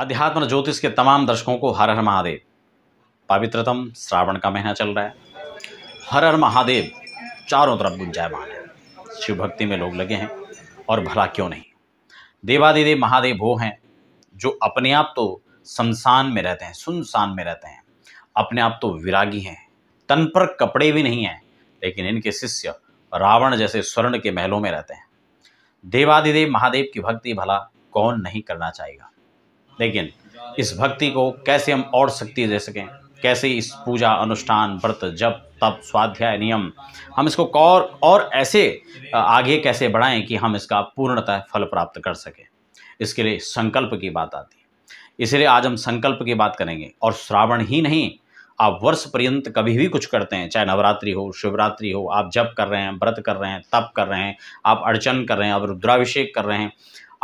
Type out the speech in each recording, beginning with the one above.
अध्यात्म ज्योतिष के तमाम दर्शकों को हर हर महादेव पवित्रतम श्रावण का महीना चल रहा है हर हर महादेव चारों तरफ गुंजायमान है शिव भक्ति में लोग लगे हैं और भला क्यों नहीं देवादिदेव महादेव वो हैं जो अपने आप तो शमशान में रहते हैं सुनसान में रहते हैं अपने आप तो विरागी हैं तन पर कपड़े भी नहीं हैं लेकिन इनके शिष्य रावण जैसे स्वर्ण के महलों में रहते हैं देवादिदेव महादेव की भक्ति भला कौन नहीं करना चाहेगा लेकिन इस भक्ति को कैसे हम और शक्ति दे सकें कैसे इस पूजा अनुष्ठान व्रत जब तप स्वाध्याय नियम हम इसको और और ऐसे आगे कैसे बढ़ाएं कि हम इसका पूर्णतः फल प्राप्त कर सकें इसके लिए संकल्प की बात आती है इसलिए आज हम संकल्प की बात करेंगे और श्रावण ही नहीं आप वर्ष पर्यंत कभी भी कुछ करते हैं चाहे नवरात्रि हो शिवरात्रि हो आप जप कर रहे हैं व्रत कर रहे हैं तप कर रहे हैं आप अर्चन कर रहे हैं आप रुद्राभिषेक कर रहे हैं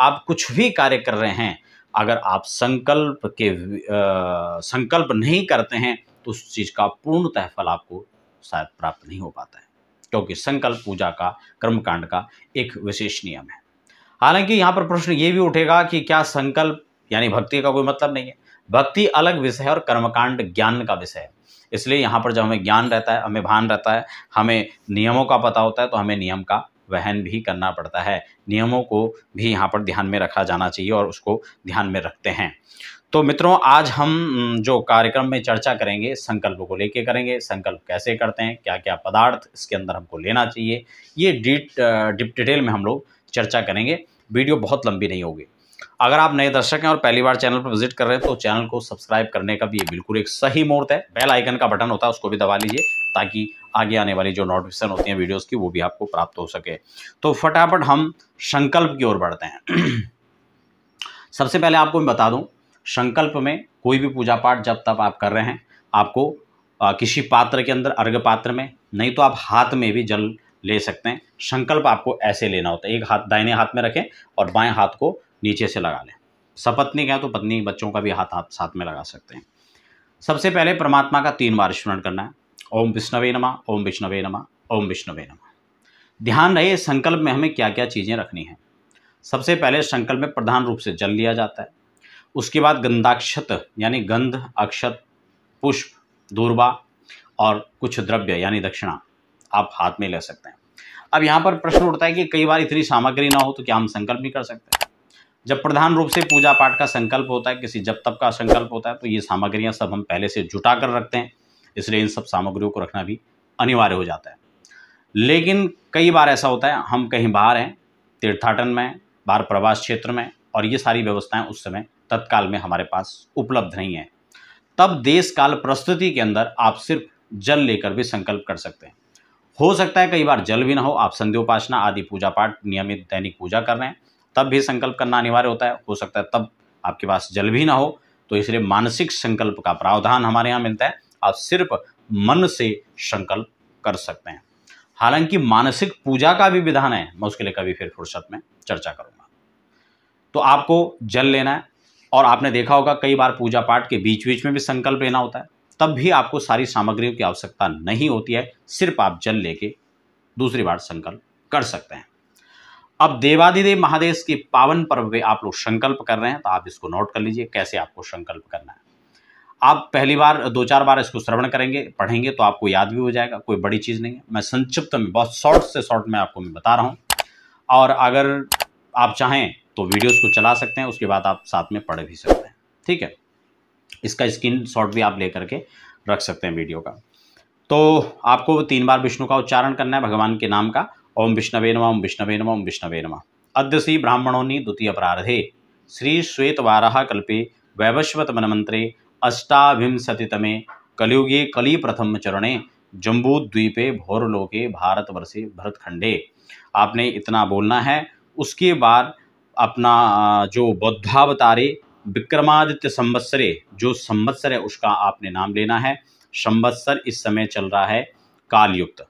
आप कुछ भी कार्य कर रहे हैं अगर आप संकल्प के आ, संकल्प नहीं करते हैं तो उस चीज़ का पूर्णतः फल आपको शायद प्राप्त नहीं हो पाता है क्योंकि संकल्प पूजा का कर्मकांड का एक विशेष नियम है हालांकि यहाँ पर प्रश्न ये भी उठेगा कि क्या संकल्प यानी भक्ति का कोई मतलब नहीं है भक्ति अलग विषय है और कर्मकांड ज्ञान का विषय है इसलिए यहाँ पर जब हमें ज्ञान रहता है हमें भान रहता है हमें नियमों का पता होता है तो हमें नियम का वहन भी करना पड़ता है नियमों को भी यहाँ पर ध्यान में रखा जाना चाहिए और उसको ध्यान में रखते हैं तो मित्रों आज हम जो कार्यक्रम में चर्चा करेंगे संकल्प को लेके करेंगे संकल्प कैसे करते हैं क्या क्या पदार्थ इसके अंदर हमको लेना चाहिए ये डिट डिप डिटेल में हम लोग चर्चा करेंगे वीडियो बहुत लंबी नहीं होगी अगर आप नए दर्शक हैं और पहली बार चैनल पर विजिट कर रहे हैं तो चैनल को सब्सक्राइब करने का भी ये बिल्कुल एक सही मुहूर्त है बेल आइकन का बटन होता है उसको भी दबा लीजिए ताकि आगे आने वाली जो नोटिफिकेशन होती हैं वीडियोस की वो भी आपको प्राप्त हो सके तो फटाफट हम संकल्प की ओर बढ़ते हैं सबसे पहले आपको मैं बता दूं संकल्प में कोई भी पूजा पाठ जब तब आप कर रहे हैं आपको किसी पात्र के अंदर अर्घ पात्र में नहीं तो आप हाथ में भी जल ले सकते हैं संकल्प आपको ऐसे लेना होता है एक हाथ दाहिने हाथ में रखें और बाएं हाथ को नीचे से लगा लें सपत्नी क्या तो पत्नी बच्चों का भी हाथ हाथ साथ में लगा सकते हैं सबसे पहले परमात्मा का तीन बार स्मरण करना है ओम विष्णवे नमा ओम विष्णवे नमा ओम विष्णवे नमा ध्यान रहे संकल्प में हमें क्या क्या चीज़ें रखनी है सबसे पहले संकल्प में प्रधान रूप से जल लिया जाता है उसके बाद गंधाक्षत यानी गंध अक्षत पुष्प दूरबा और कुछ द्रव्य यानी दक्षिणा आप हाथ में ले सकते हैं अब यहाँ पर प्रश्न उठता है कि कई बार इतनी सामग्री ना हो तो क्या हम संकल्प भी कर सकते हैं जब प्रधान रूप से पूजा पाठ का संकल्प होता है किसी जब तप का संकल्प होता है तो ये सामग्रियाँ सब हम पहले से जुटा कर रखते हैं इसलिए इन सब सामग्रियों को रखना भी अनिवार्य हो जाता है लेकिन कई बार ऐसा होता है हम कहीं बाहर हैं तीर्थाटन में बाहर प्रवास क्षेत्र में और ये सारी व्यवस्थाएं उस समय तत्काल में हमारे पास उपलब्ध नहीं है तब देश काल प्रस्तुति के अंदर आप सिर्फ जल लेकर भी संकल्प कर सकते हैं हो सकता है कई बार जल भी ना हो आप संध्योपासना आदि पूजा पाठ नियमित दैनिक पूजा कर रहे हैं तब भी संकल्प करना अनिवार्य होता है हो सकता है तब आपके पास जल भी ना हो तो इसलिए मानसिक संकल्प का प्रावधान हमारे यहाँ मिलता है आप सिर्फ मन से संकल्प कर सकते हैं हालांकि मानसिक पूजा का भी विधान है मैं उसके लिए कभी फिर फुर्सत में चर्चा करूँगा तो आपको जल लेना है और आपने देखा होगा कई बार पूजा पाठ के बीच बीच में भी संकल्प लेना होता है तब भी आपको सारी सामग्रियों की आवश्यकता नहीं होती है सिर्फ आप जल लेके दूसरी बार संकल्प कर सकते हैं अब देवादिदेव महादेश के पावन पर्व पे आप लोग संकल्प कर रहे हैं तो आप इसको नोट कर लीजिए कैसे आपको संकल्प करना है आप पहली बार दो चार बार इसको श्रवण करेंगे पढ़ेंगे तो आपको याद भी हो जाएगा कोई बड़ी चीज़ नहीं है मैं संक्षिप्त में बहुत शॉर्ट से शॉर्ट में आपको मैं बता रहा हूँ और अगर आप चाहें तो वीडियो को चला सकते हैं उसके बाद आप साथ में पढ़ भी सकते हैं ठीक है इसका स्क्रीन शॉट भी आप ले करके रख सकते हैं वीडियो का तो आपको तीन बार विष्णु का उच्चारण करना है भगवान के नाम का ओम विष्णवे नम ओम विष्णवे नम ओम विष्णवे नम अद्य श्री ब्राह्मणोनि द्वितीय प्रारधे श्री श्वेतवारा कल्पे वैवस्वत मनमंत्रे तमें कलियुगे कली प्रथम चरणे जम्बूद्वीपे भोरलोके भारतवर्षे भरतखंडे आपने इतना बोलना है उसके बाद अपना जो बौद्धावतारे विक्रमादित्य संवत्सरे जो संवत्सर है उसका आपने नाम लेना है संवत्सर इस समय चल रहा है कालयुक्त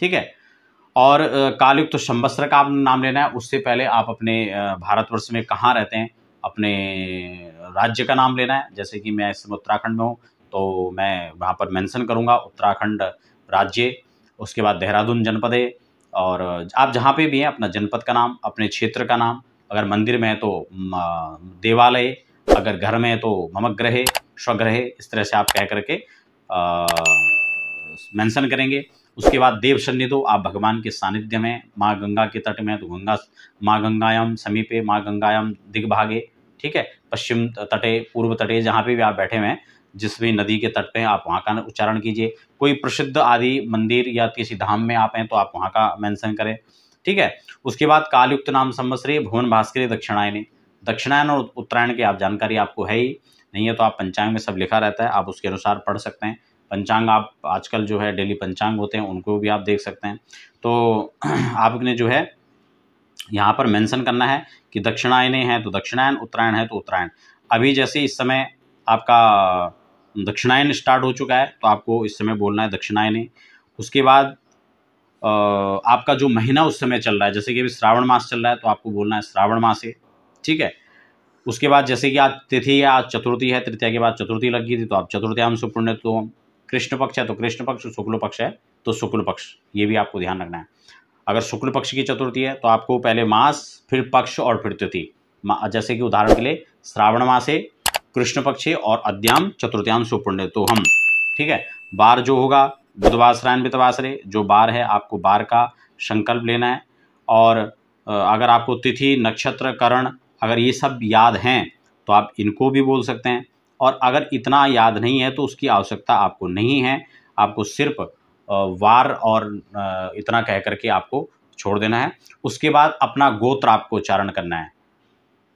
ठीक है और कालयुक्त तो शंबस्त्र का आप नाम लेना है उससे पहले आप अपने भारतवर्ष में कहाँ रहते हैं अपने राज्य का नाम लेना है जैसे कि मैं इस समय उत्तराखंड में हूँ तो मैं वहाँ पर मेंशन करूँगा उत्तराखंड राज्य उसके बाद देहरादून जनपद है और आप जहाँ पे भी हैं अपना जनपद का नाम अपने क्षेत्र का नाम अगर मंदिर में है तो देवालय अगर घर में है तो ममक ग्रहे स्वग्रह इस तरह से आप कह करके मैंसन करेंगे उसके बाद देव सन्निधो तो आप भगवान के सानिध्य में माँ गंगा के तट में तो गंगा माँ गंगायाम समीपे माँ गंगायाम दिग्भागे ठीक है पश्चिम तटे पूर्व तटे जहाँ पे भी आप बैठे हुए हैं जिस भी नदी के तट पे आप वहाँ का उच्चारण कीजिए कोई प्रसिद्ध आदि मंदिर या किसी धाम में आप हैं तो आप वहाँ का मेंशन करें ठीक है उसके बाद कालयुक्त नाम संवत्सरी भुवन भास्कर दक्षिणायन दक्षिणायन और उत्तरायण की आप जानकारी आपको है ही नहीं है तो आप पंचांग में सब लिखा रहता है आप उसके अनुसार पढ़ सकते हैं पंचांग आप आजकल जो है डेली पंचांग होते हैं उनको भी आप देख सकते हैं तो आपने जो है यहाँ पर मेंशन करना है कि दक्षिणायने हैं तो दक्षिणायन उत्तरायण है तो उत्तरायण अभी जैसे इस समय आपका दक्षिणायन स्टार्ट हो चुका है तो आपको इस समय बोलना है दक्षिणायने उसके बाद आपका जो महीना उस समय चल रहा है जैसे कि अभी श्रावण मास चल रहा है तो आपको बोलना है श्रावण मास है ठीक है उसके बाद जैसे कि आज तिथि है आज चतुर्थी है तृतीया के बाद चतुर्थी लगी थी तो आप चतुर्थ्यांश पुण्य तो कृष्ण पक्ष है तो कृष्ण पक्ष शुक्ल पक्ष है तो शुक्ल पक्ष ये भी आपको ध्यान रखना है अगर शुक्ल पक्ष की चतुर्थी है तो आपको पहले मास फिर पक्ष और फिर तिथि जैसे कि उदाहरण के लिए श्रावण मासे कृष्ण पक्षे और अध्याम चतुर्थ्याम सुपुण्य तो हम ठीक है बार जो होगा बुधवासरायन वितवासरे जो बार है आपको बार का संकल्प लेना है और अगर आपको तिथि नक्षत्र करण अगर ये सब याद हैं तो आप इनको भी बोल सकते हैं और अगर इतना याद नहीं है तो उसकी आवश्यकता आपको नहीं है आपको सिर्फ वार और इतना कह करके आपको छोड़ देना है उसके बाद अपना गोत्र आपको उच्चारण करना है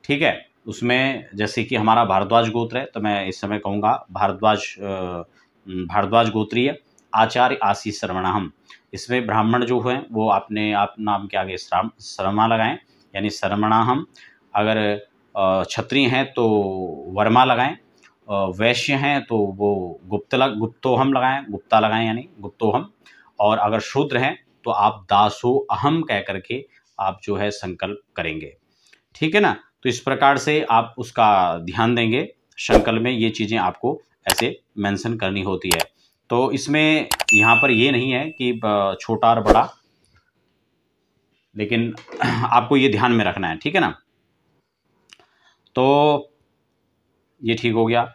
ठीक है उसमें जैसे कि हमारा भारद्वाज गोत्र है तो मैं इस समय कहूँगा भारद्वाज भारद्वाज गोत्रीय आचार्य आशीष श्रवणाहम इसमें ब्राह्मण जो हैं वो अपने आप नाम के आगे श्राम शर्मा लगाएं यानी श्रवणाहम अगर क्षत्रिय हैं तो वर्मा लगाएं वैश्य हैं तो वो गुप्त लग गुप्तो हम लगाएं गुप्ता लगाएं यानी गुप्तो हम और अगर शूद्र हैं तो आप दासो अहम कह करके आप जो है संकल्प करेंगे ठीक है ना तो इस प्रकार से आप उसका ध्यान देंगे संकल्प में ये चीज़ें आपको ऐसे मेंशन करनी होती है तो इसमें यहाँ पर ये नहीं है कि छोटा और बड़ा लेकिन आपको ये ध्यान में रखना है ठीक है ना तो ये ठीक हो गया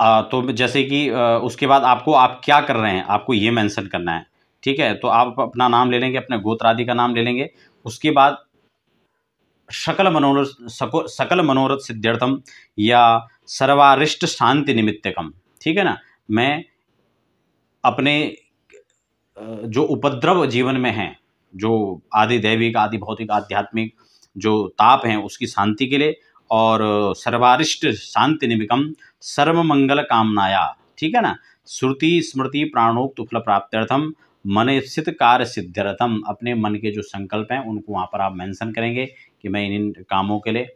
आ, तो जैसे कि उसके बाद आपको आप क्या कर रहे हैं आपको ये मेंशन करना है ठीक है तो आप अपना नाम ले लेंगे अपने गोत्र आदि का नाम ले लेंगे उसके बाद सकल मनोरथ सकल मनोरथ सिद्ध्यर्थम या सर्वारिष्ट शांति निमित्तकम ठीक है ना मैं अपने जो उपद्रव जीवन में हैं जो आदि दैविक आदि भौतिक आध्यात्मिक जो ताप हैं उसकी शांति के लिए और सर्वारिष्ट शांति निमिकम सर्व मंगल कामनाया ठीक है ना श्रुति स्मृति प्राणोक्त फल प्राप्त्यर्थम मन स्थित कार्य सिद्ध्यर्थम अपने मन के जो संकल्प हैं उनको वहाँ पर आप मेंशन करेंगे कि मैं इन इन कामों के लिए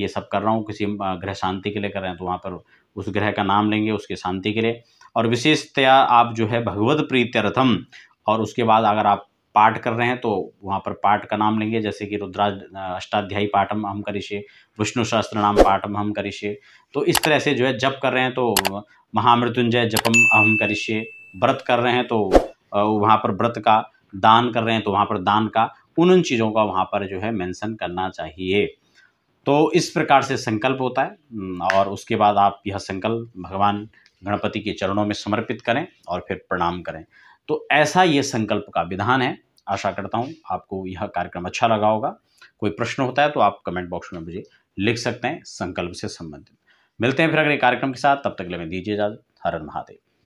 ये सब कर रहा हूँ किसी ग्रह शांति के लिए कर रहे हैं तो वहाँ पर उस ग्रह का नाम लेंगे उसके शांति के लिए और विशेषतया आप जो है भगवत प्रीत्यर्थम और उसके बाद अगर आप पाठ कर रहे हैं तो वहाँ पर पाठ का नाम लेंगे जैसे कि रुद्रा अष्टाध्यायी पाठम हम करिष्य विष्णु शास्त्र नाम पाठम हम करिष्य तो इस तरह से जो है जप कर रहे हैं तो महामृत्युंजय जपम अहम करिष्य व्रत कर रहे हैं तो वहाँ पर व्रत का दान कर रहे हैं तो वहाँ पर दान का उन उन चीज़ों का वहाँ पर जो है मेंशन करना चाहिए तो इस प्रकार से संकल्प होता है और उसके बाद आप यह संकल्प भगवान गणपति के चरणों में समर्पित करें और फिर प्रणाम करें तो ऐसा ये संकल्प का विधान है आशा करता हूँ आपको यह कार्यक्रम अच्छा लगा होगा कोई प्रश्न होता है तो आप कमेंट बॉक्स में मुझे लिख सकते हैं संकल्प से संबंधित मिलते हैं फिर अगले कार्यक्रम के साथ तब तक लेकिन दीजिए इजाजत हरन महादेव